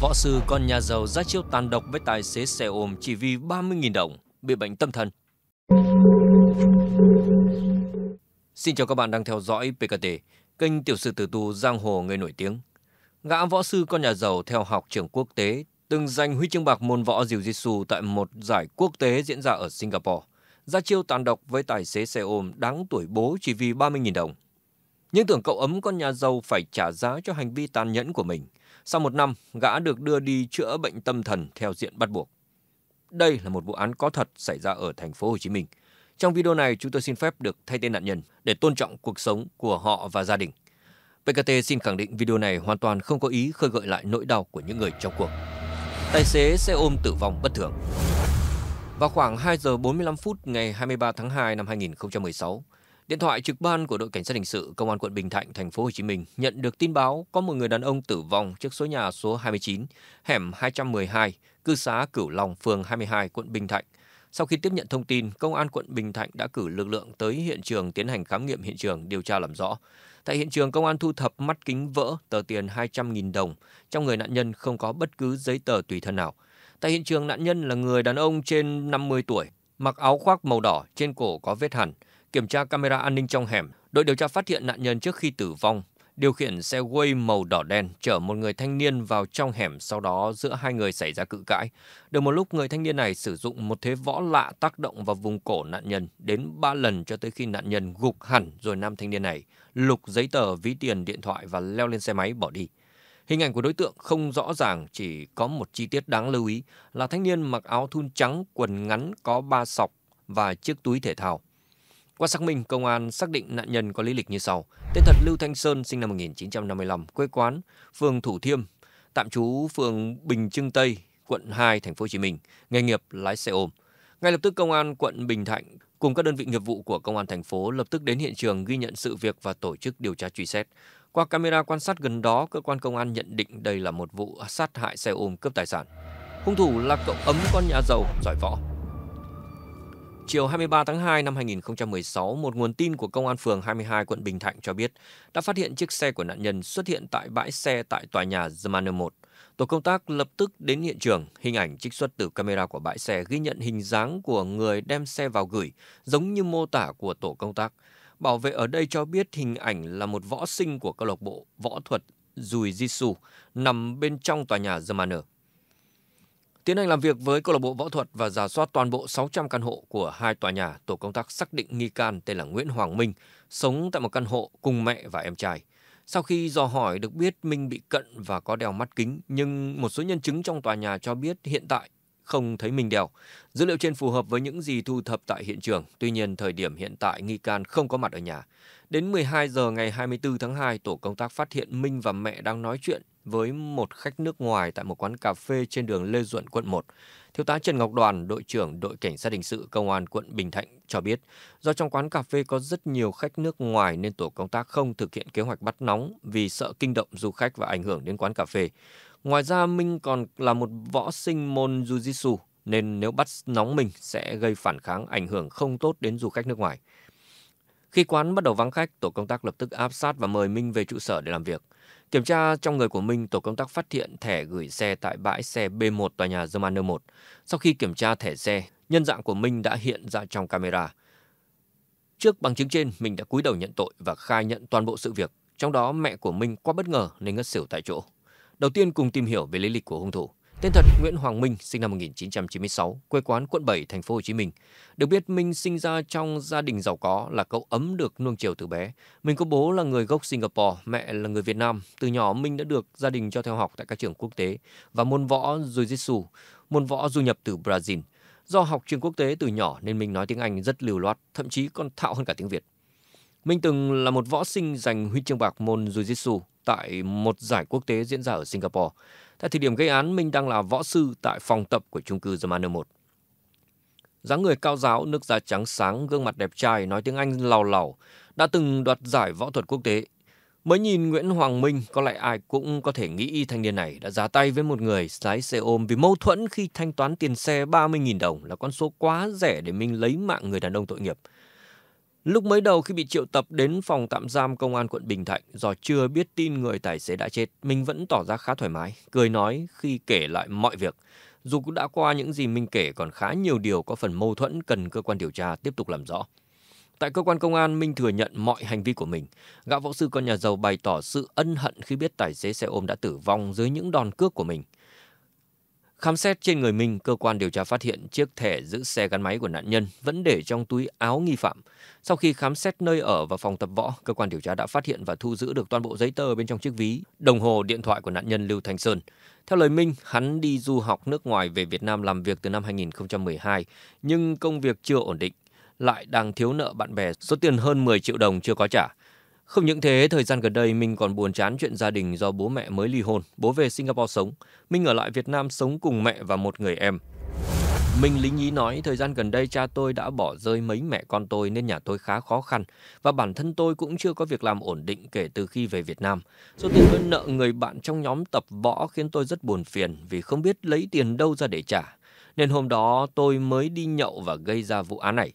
võ sư con nhà giàu ra chiêu tàn độc với tài xế xe ôm chỉ vì 30.000 đồng, bị bệnh tâm thần. Xin chào các bạn đang theo dõi PKT, kênh tiểu sư tử tu giang hồ người nổi tiếng. Gã võ sư con nhà giàu theo học trường quốc tế từng giành huy chương bạc môn võ Jiu Jitsu tại một giải quốc tế diễn ra ở Singapore. Ra chiêu tàn độc với tài xế xe ôm đáng tuổi bố chỉ vì 30.000 đồng. Nhưng tưởng cậu ấm con nhà giàu phải trả giá cho hành vi tàn nhẫn của mình – sau một năm, gã được đưa đi chữa bệnh tâm thần theo diện bắt buộc. Đây là một vụ án có thật xảy ra ở thành phố Hồ Chí Minh. Trong video này, chúng tôi xin phép được thay tên nạn nhân để tôn trọng cuộc sống của họ và gia đình. PKT xin khẳng định video này hoàn toàn không có ý khơi gợi lại nỗi đau của những người trong cuộc. Tài xế xe ôm tử vong bất thường. Vào khoảng 2 giờ 45 phút ngày 23 tháng 2 năm 2016, Điện thoại trực ban của đội cảnh sát hình sự công an quận Bình Thạnh, thành phố Hồ Chí Minh nhận được tin báo có một người đàn ông tử vong trước số nhà số 29, hẻm 212, cư xá Cửu Long, phường 22, quận Bình Thạnh. Sau khi tiếp nhận thông tin, công an quận Bình Thạnh đã cử lực lượng tới hiện trường tiến hành khám nghiệm hiện trường, điều tra làm rõ. Tại hiện trường, công an thu thập mắt kính vỡ, tờ tiền 200.000 đồng. Trong người nạn nhân không có bất cứ giấy tờ tùy thân nào. Tại hiện trường, nạn nhân là người đàn ông trên 50 tuổi, mặc áo khoác màu đỏ, trên cổ có vết hằn. Kiểm tra camera an ninh trong hẻm, đội điều tra phát hiện nạn nhân trước khi tử vong, điều khiển xe quay màu đỏ đen chở một người thanh niên vào trong hẻm, sau đó giữa hai người xảy ra cự cãi. Được một lúc, người thanh niên này sử dụng một thế võ lạ tác động vào vùng cổ nạn nhân đến ba lần cho tới khi nạn nhân gục hẳn rồi nam thanh niên này lục giấy tờ, ví tiền, điện thoại và leo lên xe máy bỏ đi. Hình ảnh của đối tượng không rõ ràng, chỉ có một chi tiết đáng lưu ý là thanh niên mặc áo thun trắng, quần ngắn có ba sọc và chiếc túi thể thao. Qua xác minh, công an xác định nạn nhân có lý lịch như sau. Tên thật Lưu Thanh Sơn sinh năm 1955, quê quán phường Thủ Thiêm, tạm trú phường Bình Trưng Tây, quận 2, thành phố Hồ Chí Minh, nghề nghiệp lái xe ôm. Ngay lập tức công an quận Bình Thạnh cùng các đơn vị nghiệp vụ của công an thành phố lập tức đến hiện trường ghi nhận sự việc và tổ chức điều tra truy xét. Qua camera quan sát gần đó, cơ quan công an nhận định đây là một vụ sát hại xe ôm cướp tài sản. Hung thủ là cậu ấm con nhà giàu giỏi võ, Chiều 23 tháng 2 năm 2016, một nguồn tin của Công an phường 22 quận Bình Thạnh cho biết đã phát hiện chiếc xe của nạn nhân xuất hiện tại bãi xe tại tòa nhà The Manor 1. Tổ công tác lập tức đến hiện trường, hình ảnh trích xuất từ camera của bãi xe ghi nhận hình dáng của người đem xe vào gửi, giống như mô tả của tổ công tác. Bảo vệ ở đây cho biết hình ảnh là một võ sinh của câu lạc bộ võ thuật Dùi Jisoo nằm bên trong tòa nhà The Manor. Tiến hành làm việc với câu lạc bộ võ thuật và giả soát toàn bộ 600 căn hộ của hai tòa nhà, tổ công tác xác định nghi can tên là Nguyễn Hoàng Minh, sống tại một căn hộ cùng mẹ và em trai. Sau khi dò hỏi được biết Minh bị cận và có đeo mắt kính, nhưng một số nhân chứng trong tòa nhà cho biết hiện tại không thấy Minh đeo. Dữ liệu trên phù hợp với những gì thu thập tại hiện trường, tuy nhiên thời điểm hiện tại nghi can không có mặt ở nhà. Đến 12 giờ ngày 24 tháng 2, tổ công tác phát hiện Minh và mẹ đang nói chuyện với một khách nước ngoài tại một quán cà phê trên đường Lê Duẩn, quận 1. Thiếu tá Trần Ngọc Đoàn, đội trưởng đội cảnh sát hình sự công an quận Bình Thạnh cho biết, do trong quán cà phê có rất nhiều khách nước ngoài nên tổ công tác không thực hiện kế hoạch bắt nóng vì sợ kinh động du khách và ảnh hưởng đến quán cà phê. Ngoài ra, Minh còn là một võ sinh môn jiu-jitsu nên nếu bắt nóng mình sẽ gây phản kháng ảnh hưởng không tốt đến du khách nước ngoài. Khi quán bắt đầu vắng khách, tổ công tác lập tức áp sát và mời Minh về trụ sở để làm việc. Kiểm tra trong người của Minh, tổ công tác phát hiện thẻ gửi xe tại bãi xe B1 tòa nhà Germaner 1. Sau khi kiểm tra thẻ xe, nhân dạng của Minh đã hiện ra trong camera. Trước bằng chứng trên, Minh đã cúi đầu nhận tội và khai nhận toàn bộ sự việc, trong đó mẹ của Minh quá bất ngờ nên ngất xỉu tại chỗ. Đầu tiên cùng tìm hiểu về lý lịch của hung thủ. Tên thật Nguyễn Hoàng Minh, sinh năm 1996, quê quán quận 7, thành phố Hồ Chí Minh. Được biết Minh sinh ra trong gia đình giàu có là cậu ấm được nuông chiều từ bé. Mình có bố là người gốc Singapore, mẹ là người Việt Nam. Từ nhỏ Minh đã được gia đình cho theo học tại các trường quốc tế và môn võ jiu-jitsu, môn võ du nhập từ Brazil. Do học trường quốc tế từ nhỏ nên Minh nói tiếng Anh rất lưu loát, thậm chí còn thạo hơn cả tiếng Việt. Minh từng là một võ sinh giành huy chương bạc môn jiu-jitsu tại một giải quốc tế diễn ra ở Singapore. Tại thời điểm gây án, Minh đang là võ sư tại phòng tập của trung cư Germano 1. Giáng người cao giáo, nước da trắng sáng, gương mặt đẹp trai, nói tiếng Anh lào lào, đã từng đoạt giải võ thuật quốc tế. Mới nhìn Nguyễn Hoàng Minh, có lẽ ai cũng có thể nghĩ thanh niên này đã ra tay với một người lái xe ôm vì mâu thuẫn khi thanh toán tiền xe 30.000 đồng là con số quá rẻ để Minh lấy mạng người đàn ông tội nghiệp – Lúc mới đầu khi bị triệu tập đến phòng tạm giam công an quận Bình Thạnh, do chưa biết tin người tài xế đã chết, mình vẫn tỏ ra khá thoải mái, cười nói khi kể lại mọi việc. Dù cũng đã qua những gì mình kể còn khá nhiều điều có phần mâu thuẫn cần cơ quan điều tra tiếp tục làm rõ. Tại cơ quan công an, Minh thừa nhận mọi hành vi của mình. Gã võ sư con nhà giàu bày tỏ sự ân hận khi biết tài xế xe ôm đã tử vong dưới những đòn cước của mình – Khám xét trên người mình, cơ quan điều tra phát hiện chiếc thẻ giữ xe gắn máy của nạn nhân vẫn để trong túi áo nghi phạm. Sau khi khám xét nơi ở và phòng tập võ, cơ quan điều tra đã phát hiện và thu giữ được toàn bộ giấy tờ bên trong chiếc ví, đồng hồ, điện thoại của nạn nhân Lưu Thanh Sơn. Theo lời Minh, hắn đi du học nước ngoài về Việt Nam làm việc từ năm 2012, nhưng công việc chưa ổn định, lại đang thiếu nợ bạn bè số tiền hơn 10 triệu đồng chưa có trả. Không những thế, thời gian gần đây mình còn buồn chán chuyện gia đình do bố mẹ mới ly hôn, bố về Singapore sống. mình ở lại Việt Nam sống cùng mẹ và một người em. mình lính nhí nói thời gian gần đây cha tôi đã bỏ rơi mấy mẹ con tôi nên nhà tôi khá khó khăn và bản thân tôi cũng chưa có việc làm ổn định kể từ khi về Việt Nam. Số tiền tôi nợ người bạn trong nhóm tập võ khiến tôi rất buồn phiền vì không biết lấy tiền đâu ra để trả. Nên hôm đó tôi mới đi nhậu và gây ra vụ án này.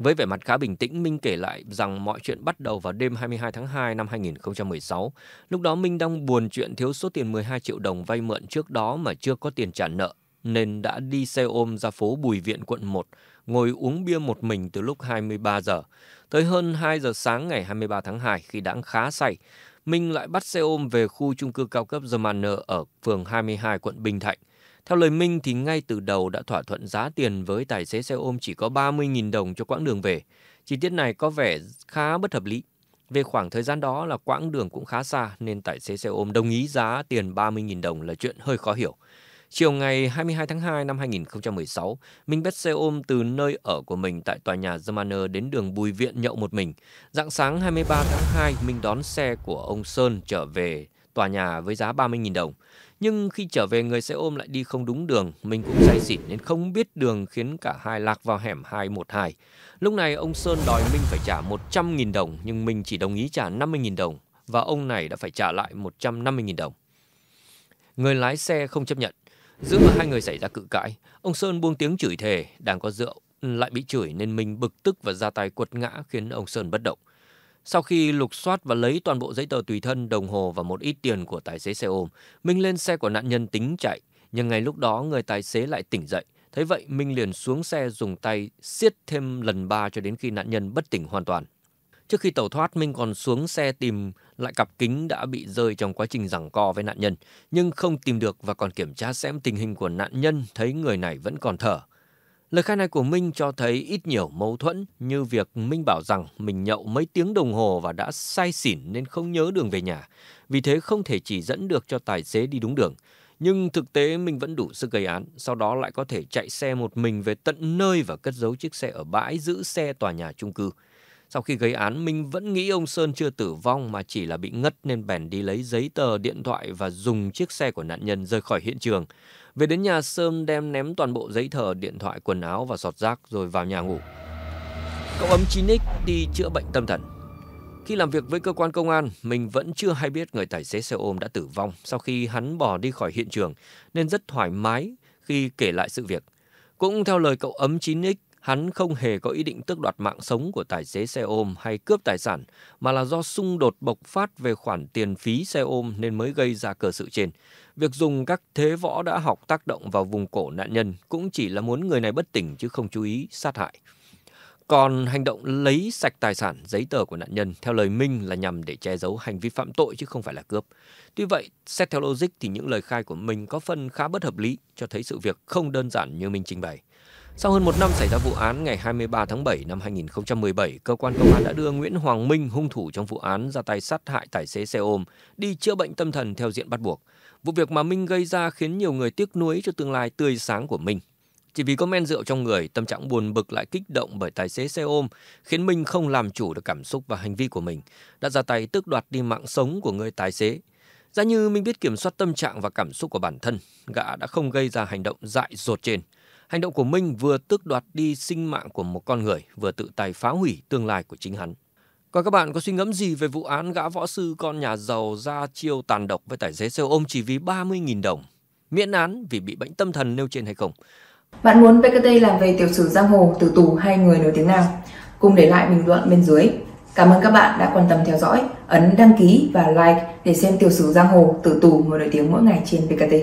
Với vẻ mặt khá bình tĩnh, Minh kể lại rằng mọi chuyện bắt đầu vào đêm 22 tháng 2 năm 2016. Lúc đó Minh đang buồn chuyện thiếu số tiền 12 triệu đồng vay mượn trước đó mà chưa có tiền trả nợ, nên đã đi xe ôm ra phố Bùi Viện quận 1, ngồi uống bia một mình từ lúc 23 giờ. Tới hơn 2 giờ sáng ngày 23 tháng 2 khi đã khá say, Minh lại bắt xe ôm về khu chung cư cao cấp The Manor ở phường 22 quận Bình Thạnh. Theo lời Minh thì ngay từ đầu đã thỏa thuận giá tiền với tài xế xe ôm chỉ có 30.000 đồng cho quãng đường về. Chi tiết này có vẻ khá bất hợp lý. Về khoảng thời gian đó là quãng đường cũng khá xa nên tài xế xe ôm đồng ý giá tiền 30.000 đồng là chuyện hơi khó hiểu. Chiều ngày 22 tháng 2 năm 2016, Minh bắt xe ôm từ nơi ở của mình tại tòa nhà Zamaner đến đường Bùi Viện nhậu một mình. Dạng sáng 23 tháng 2, Minh đón xe của ông Sơn trở về tòa nhà với giá 30.000 đồng. Nhưng khi trở về người xe ôm lại đi không đúng đường, mình cũng say xỉn nên không biết đường khiến cả hai lạc vào hẻm 212. Lúc này ông Sơn đòi Minh phải trả 100.000 đồng nhưng mình chỉ đồng ý trả 50.000 đồng và ông này đã phải trả lại 150.000 đồng. Người lái xe không chấp nhận. Giữa hai người xảy ra cự cãi, ông Sơn buông tiếng chửi thề, đang có rượu, lại bị chửi nên mình bực tức và ra tay quật ngã khiến ông Sơn bất động. Sau khi lục soát và lấy toàn bộ giấy tờ tùy thân, đồng hồ và một ít tiền của tài xế xe ôm, Minh lên xe của nạn nhân tính chạy. Nhưng ngay lúc đó người tài xế lại tỉnh dậy. Thế vậy Minh liền xuống xe dùng tay siết thêm lần ba cho đến khi nạn nhân bất tỉnh hoàn toàn. Trước khi tẩu thoát, Minh còn xuống xe tìm lại cặp kính đã bị rơi trong quá trình giằng co với nạn nhân, nhưng không tìm được và còn kiểm tra xem tình hình của nạn nhân thấy người này vẫn còn thở. Lời khai này của Minh cho thấy ít nhiều mâu thuẫn như việc Minh bảo rằng mình nhậu mấy tiếng đồng hồ và đã say xỉn nên không nhớ đường về nhà, vì thế không thể chỉ dẫn được cho tài xế đi đúng đường. Nhưng thực tế mình vẫn đủ sức gây án, sau đó lại có thể chạy xe một mình về tận nơi và cất giấu chiếc xe ở bãi giữ xe tòa nhà chung cư. Sau khi gây án, Minh vẫn nghĩ ông Sơn chưa tử vong mà chỉ là bị ngất nên bèn đi lấy giấy tờ, điện thoại và dùng chiếc xe của nạn nhân rời khỏi hiện trường. Về đến nhà, Sơn đem ném toàn bộ giấy tờ, điện thoại, quần áo và giọt rác rồi vào nhà ngủ. Cậu ấm 9X đi chữa bệnh tâm thần. Khi làm việc với cơ quan công an, mình vẫn chưa hay biết người tài xế xe ôm đã tử vong sau khi hắn bỏ đi khỏi hiện trường, nên rất thoải mái khi kể lại sự việc. Cũng theo lời cậu ấm 9X, Hắn không hề có ý định tước đoạt mạng sống của tài xế xe ôm hay cướp tài sản, mà là do xung đột bộc phát về khoản tiền phí xe ôm nên mới gây ra cờ sự trên. Việc dùng các thế võ đã học tác động vào vùng cổ nạn nhân cũng chỉ là muốn người này bất tỉnh chứ không chú ý sát hại. Còn hành động lấy sạch tài sản, giấy tờ của nạn nhân theo lời Minh là nhằm để che giấu hành vi phạm tội chứ không phải là cướp. Tuy vậy, xét theo logic thì những lời khai của Minh có phần khá bất hợp lý cho thấy sự việc không đơn giản như Minh trình bày. Sau hơn một năm xảy ra vụ án ngày 23 tháng 7 năm 2017, cơ quan công an đã đưa Nguyễn Hoàng Minh, hung thủ trong vụ án ra tay sát hại tài xế xe ôm, đi chữa bệnh tâm thần theo diện bắt buộc. Vụ việc mà Minh gây ra khiến nhiều người tiếc nuối cho tương lai tươi sáng của Minh. Chỉ vì có men rượu trong người, tâm trạng buồn bực lại kích động bởi tài xế xe ôm, khiến Minh không làm chủ được cảm xúc và hành vi của mình, đã ra tay tước đoạt đi mạng sống của người tài xế. Giá như Minh biết kiểm soát tâm trạng và cảm xúc của bản thân, gã đã không gây ra hành động dại dột trên – Hành động của Minh vừa tước đoạt đi sinh mạng của một con người, vừa tự tay phá hủy tương lai của chính hắn. Còn các bạn có suy ngẫm gì về vụ án gã võ sư con nhà giàu ra chiêu tàn độc với tài xế xe ôm chỉ vì 30.000 đồng? Miễn án vì bị bệnh tâm thần nêu trên hay không? Bạn muốn PKT làm về tiểu sử giang hồ, tử tù hay người nổi tiếng nào? Cùng để lại bình luận bên dưới. Cảm ơn các bạn đã quan tâm theo dõi, ấn đăng ký và like để xem tiểu sử giang hồ, tử tù, người nổi tiếng mỗi ngày trên PKT.